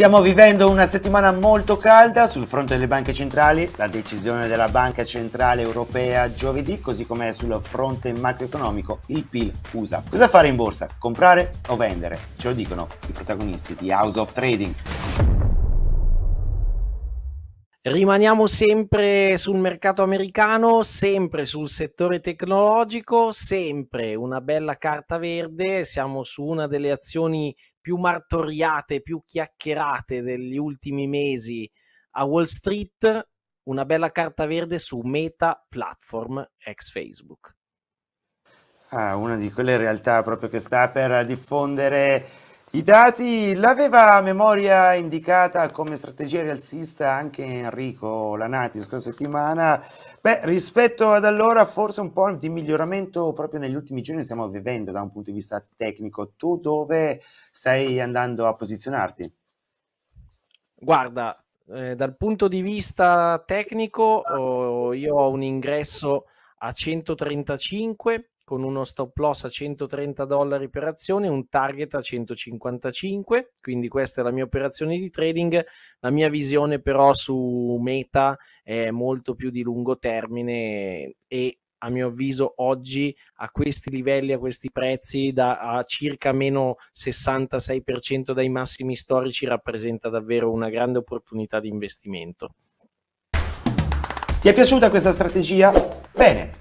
Stiamo vivendo una settimana molto calda sul fronte delle banche centrali, la decisione della Banca Centrale Europea giovedì, così come sul fronte macroeconomico il PIL USA. Cosa fare in borsa? Comprare o vendere? Ce lo dicono i protagonisti di House of Trading. Rimaniamo sempre sul mercato americano, sempre sul settore tecnologico, sempre una bella carta verde, siamo su una delle azioni più martoriate, più chiacchierate degli ultimi mesi a Wall Street, una bella carta verde su Meta Platform ex Facebook. Ah, una di quelle realtà proprio che sta per diffondere i dati l'aveva a memoria indicata come strategia rialzista anche Enrico Lanati scorsa settimana. Beh, rispetto ad allora forse un po' di miglioramento proprio negli ultimi giorni stiamo vivendo da un punto di vista tecnico. Tu dove stai andando a posizionarti? Guarda, eh, dal punto di vista tecnico ah. oh, io ho un ingresso a 135 con uno stop loss a 130 dollari per azione, un target a 155, quindi questa è la mia operazione di trading, la mia visione però su meta è molto più di lungo termine e a mio avviso oggi a questi livelli, a questi prezzi, da a circa meno 66% dai massimi storici rappresenta davvero una grande opportunità di investimento. Ti è piaciuta questa strategia? Bene!